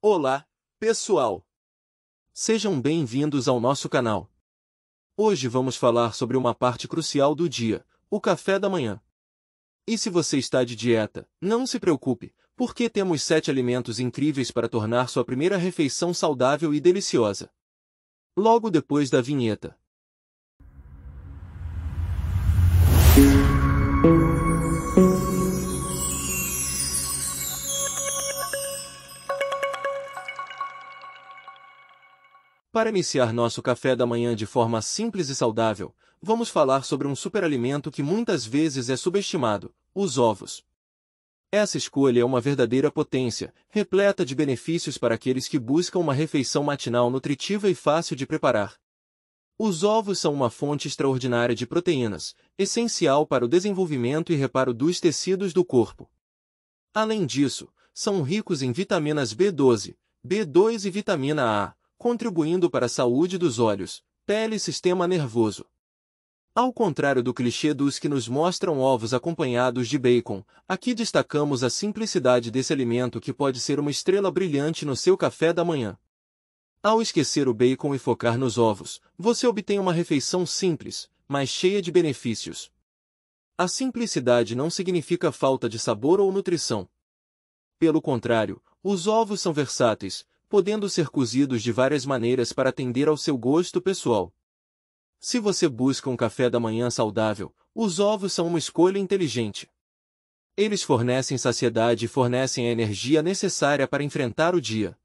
Olá, pessoal! Sejam bem-vindos ao nosso canal. Hoje vamos falar sobre uma parte crucial do dia, o café da manhã. E se você está de dieta, não se preocupe, porque temos sete alimentos incríveis para tornar sua primeira refeição saudável e deliciosa. Logo depois da vinheta. Para iniciar nosso café da manhã de forma simples e saudável, vamos falar sobre um superalimento que muitas vezes é subestimado, os ovos. Essa escolha é uma verdadeira potência, repleta de benefícios para aqueles que buscam uma refeição matinal nutritiva e fácil de preparar. Os ovos são uma fonte extraordinária de proteínas, essencial para o desenvolvimento e reparo dos tecidos do corpo. Além disso, são ricos em vitaminas B12, B2 e vitamina A, contribuindo para a saúde dos olhos, pele e sistema nervoso. Ao contrário do clichê dos que nos mostram ovos acompanhados de bacon, aqui destacamos a simplicidade desse alimento que pode ser uma estrela brilhante no seu café da manhã. Ao esquecer o bacon e focar nos ovos, você obtém uma refeição simples, mas cheia de benefícios. A simplicidade não significa falta de sabor ou nutrição. Pelo contrário, os ovos são versáteis, podendo ser cozidos de várias maneiras para atender ao seu gosto pessoal. Se você busca um café da manhã saudável, os ovos são uma escolha inteligente. Eles fornecem saciedade e fornecem a energia necessária para enfrentar o dia.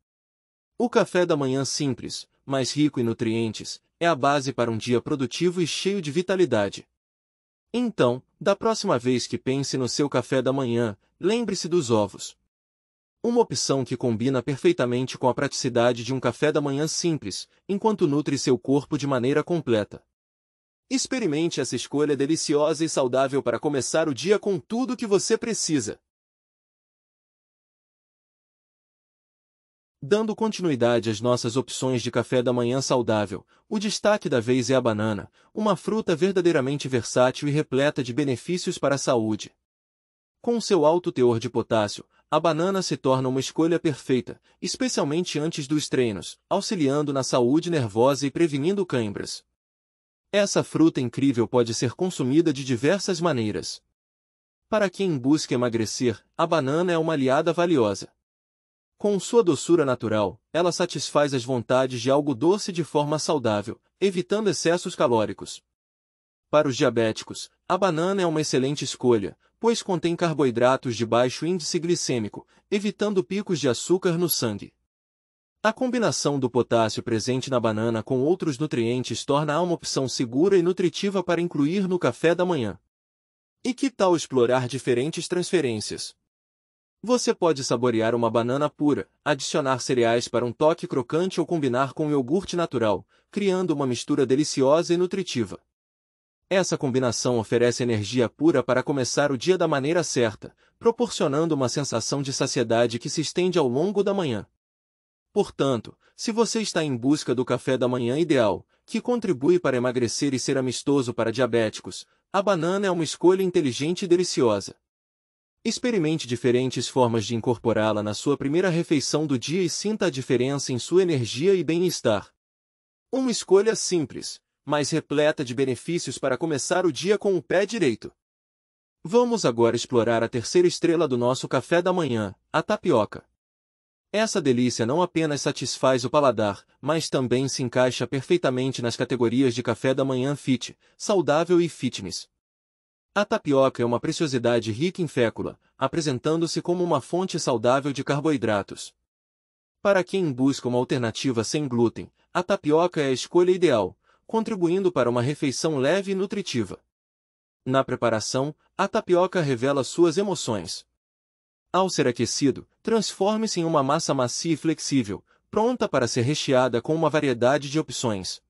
O café da manhã simples, mas rico em nutrientes, é a base para um dia produtivo e cheio de vitalidade. Então, da próxima vez que pense no seu café da manhã, lembre-se dos ovos. Uma opção que combina perfeitamente com a praticidade de um café da manhã simples, enquanto nutre seu corpo de maneira completa. Experimente essa escolha deliciosa e saudável para começar o dia com tudo o que você precisa. Dando continuidade às nossas opções de café da manhã saudável, o destaque da vez é a banana, uma fruta verdadeiramente versátil e repleta de benefícios para a saúde. Com seu alto teor de potássio, a banana se torna uma escolha perfeita, especialmente antes dos treinos, auxiliando na saúde nervosa e prevenindo cãibras. Essa fruta incrível pode ser consumida de diversas maneiras. Para quem busca emagrecer, a banana é uma aliada valiosa. Com sua doçura natural, ela satisfaz as vontades de algo doce de forma saudável, evitando excessos calóricos. Para os diabéticos, a banana é uma excelente escolha, pois contém carboidratos de baixo índice glicêmico, evitando picos de açúcar no sangue. A combinação do potássio presente na banana com outros nutrientes torna-a uma opção segura e nutritiva para incluir no café da manhã. E que tal explorar diferentes transferências? Você pode saborear uma banana pura, adicionar cereais para um toque crocante ou combinar com iogurte natural, criando uma mistura deliciosa e nutritiva. Essa combinação oferece energia pura para começar o dia da maneira certa, proporcionando uma sensação de saciedade que se estende ao longo da manhã. Portanto, se você está em busca do café da manhã ideal, que contribui para emagrecer e ser amistoso para diabéticos, a banana é uma escolha inteligente e deliciosa. Experimente diferentes formas de incorporá-la na sua primeira refeição do dia e sinta a diferença em sua energia e bem-estar. Uma escolha simples, mas repleta de benefícios para começar o dia com o pé direito. Vamos agora explorar a terceira estrela do nosso café da manhã, a tapioca. Essa delícia não apenas satisfaz o paladar, mas também se encaixa perfeitamente nas categorias de café da manhã fit, saudável e fitness. A tapioca é uma preciosidade rica em fécula, apresentando-se como uma fonte saudável de carboidratos. Para quem busca uma alternativa sem glúten, a tapioca é a escolha ideal, contribuindo para uma refeição leve e nutritiva. Na preparação, a tapioca revela suas emoções. Ao ser aquecido, transforme-se em uma massa macia e flexível, pronta para ser recheada com uma variedade de opções.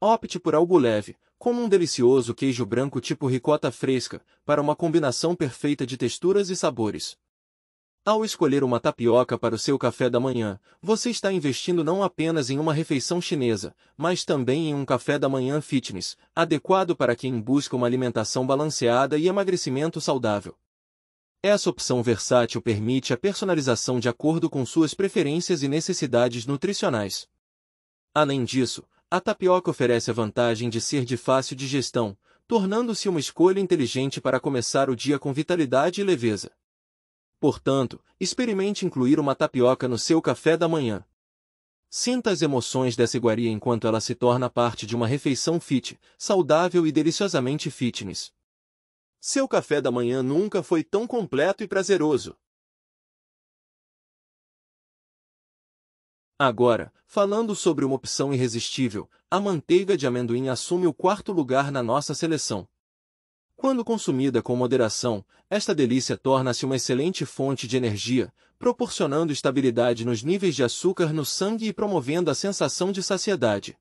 Opte por algo leve, como um delicioso queijo branco tipo ricota fresca, para uma combinação perfeita de texturas e sabores. Ao escolher uma tapioca para o seu café da manhã, você está investindo não apenas em uma refeição chinesa, mas também em um café da manhã fitness, adequado para quem busca uma alimentação balanceada e emagrecimento saudável. Essa opção versátil permite a personalização de acordo com suas preferências e necessidades nutricionais. Além disso, a tapioca oferece a vantagem de ser de fácil digestão, tornando-se uma escolha inteligente para começar o dia com vitalidade e leveza. Portanto, experimente incluir uma tapioca no seu café da manhã. Sinta as emoções dessa iguaria enquanto ela se torna parte de uma refeição fit, saudável e deliciosamente fitness. Seu café da manhã nunca foi tão completo e prazeroso. Agora, falando sobre uma opção irresistível, a manteiga de amendoim assume o quarto lugar na nossa seleção. Quando consumida com moderação, esta delícia torna-se uma excelente fonte de energia, proporcionando estabilidade nos níveis de açúcar no sangue e promovendo a sensação de saciedade.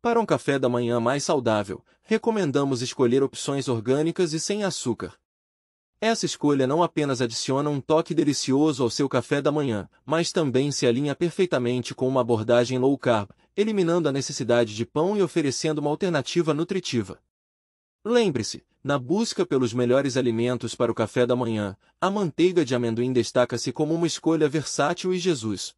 Para um café da manhã mais saudável, recomendamos escolher opções orgânicas e sem açúcar. Essa escolha não apenas adiciona um toque delicioso ao seu café da manhã, mas também se alinha perfeitamente com uma abordagem low carb, eliminando a necessidade de pão e oferecendo uma alternativa nutritiva. Lembre-se, na busca pelos melhores alimentos para o café da manhã, a manteiga de amendoim destaca-se como uma escolha versátil e Jesus.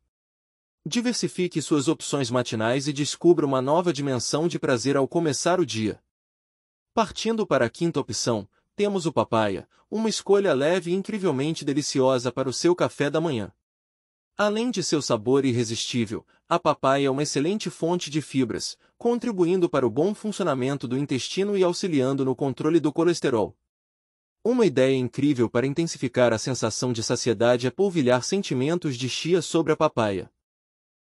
Diversifique suas opções matinais e descubra uma nova dimensão de prazer ao começar o dia. Partindo para a quinta opção, temos o papaya, uma escolha leve e incrivelmente deliciosa para o seu café da manhã. Além de seu sabor irresistível, a papai é uma excelente fonte de fibras, contribuindo para o bom funcionamento do intestino e auxiliando no controle do colesterol. Uma ideia incrível para intensificar a sensação de saciedade é polvilhar sentimentos de chia sobre a papaya.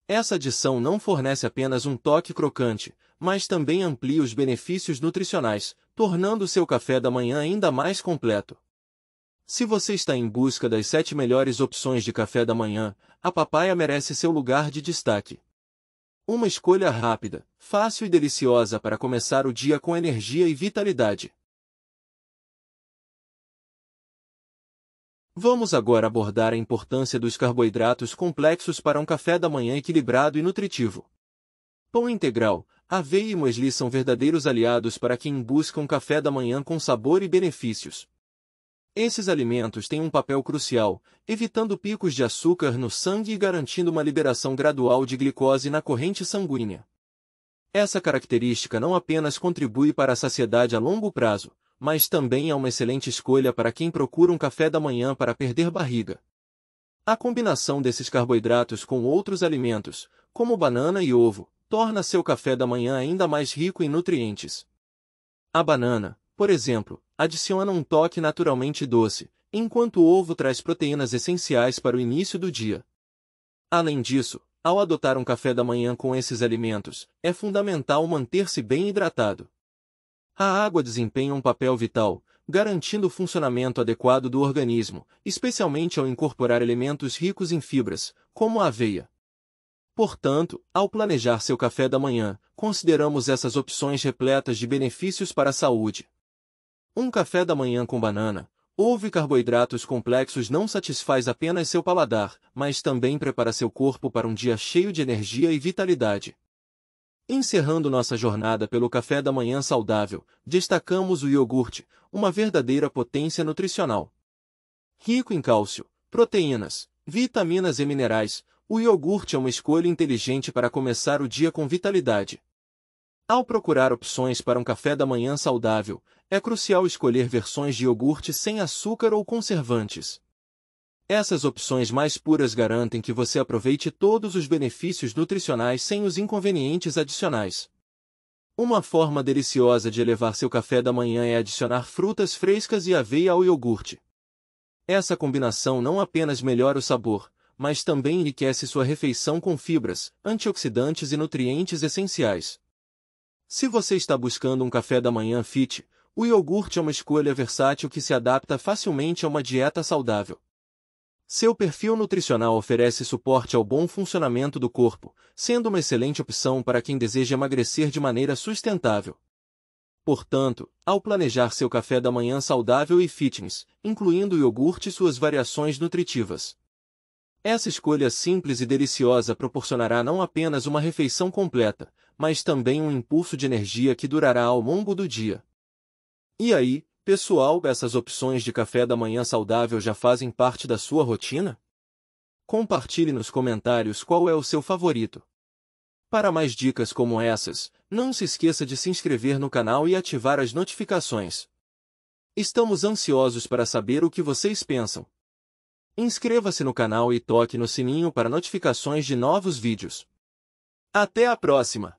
Essa adição não fornece apenas um toque crocante, mas também amplia os benefícios nutricionais, tornando seu café da manhã ainda mais completo. Se você está em busca das sete melhores opções de café da manhã, a papaya merece seu lugar de destaque. Uma escolha rápida, fácil e deliciosa para começar o dia com energia e vitalidade. Vamos agora abordar a importância dos carboidratos complexos para um café da manhã equilibrado e nutritivo. Pão integral, aveia e muesli são verdadeiros aliados para quem busca um café da manhã com sabor e benefícios, esses alimentos têm um papel crucial, evitando picos de açúcar no sangue e garantindo uma liberação gradual de glicose na corrente sanguínea. Essa característica não apenas contribui para a saciedade a longo prazo, mas também é uma excelente escolha para quem procura um café da manhã para perder barriga. A combinação desses carboidratos com outros alimentos, como banana e ovo, torna seu café da manhã ainda mais rico em nutrientes. A banana, por exemplo, adiciona um toque naturalmente doce, enquanto o ovo traz proteínas essenciais para o início do dia. Além disso, ao adotar um café da manhã com esses alimentos, é fundamental manter-se bem hidratado. A água desempenha um papel vital, garantindo o funcionamento adequado do organismo, especialmente ao incorporar elementos ricos em fibras, como a aveia. Portanto, ao planejar seu café da manhã, consideramos essas opções repletas de benefícios para a saúde. Um café da manhã com banana, Ouve carboidratos complexos não satisfaz apenas seu paladar, mas também prepara seu corpo para um dia cheio de energia e vitalidade. Encerrando nossa jornada pelo café da manhã saudável, destacamos o iogurte, uma verdadeira potência nutricional. Rico em cálcio, proteínas, vitaminas e minerais, o iogurte é uma escolha inteligente para começar o dia com vitalidade. Ao procurar opções para um café da manhã saudável, é crucial escolher versões de iogurte sem açúcar ou conservantes. Essas opções mais puras garantem que você aproveite todos os benefícios nutricionais sem os inconvenientes adicionais. Uma forma deliciosa de elevar seu café da manhã é adicionar frutas frescas e aveia ao iogurte. Essa combinação não apenas melhora o sabor, mas também enriquece sua refeição com fibras, antioxidantes e nutrientes essenciais. Se você está buscando um café da manhã fit, o iogurte é uma escolha versátil que se adapta facilmente a uma dieta saudável. Seu perfil nutricional oferece suporte ao bom funcionamento do corpo, sendo uma excelente opção para quem deseja emagrecer de maneira sustentável. Portanto, ao planejar seu café da manhã saudável e fitness, incluindo o iogurte e suas variações nutritivas, essa escolha simples e deliciosa proporcionará não apenas uma refeição completa, mas também um impulso de energia que durará ao longo do dia. E aí, pessoal, essas opções de café da manhã saudável já fazem parte da sua rotina? Compartilhe nos comentários qual é o seu favorito. Para mais dicas como essas, não se esqueça de se inscrever no canal e ativar as notificações. Estamos ansiosos para saber o que vocês pensam. Inscreva-se no canal e toque no sininho para notificações de novos vídeos. Até a próxima!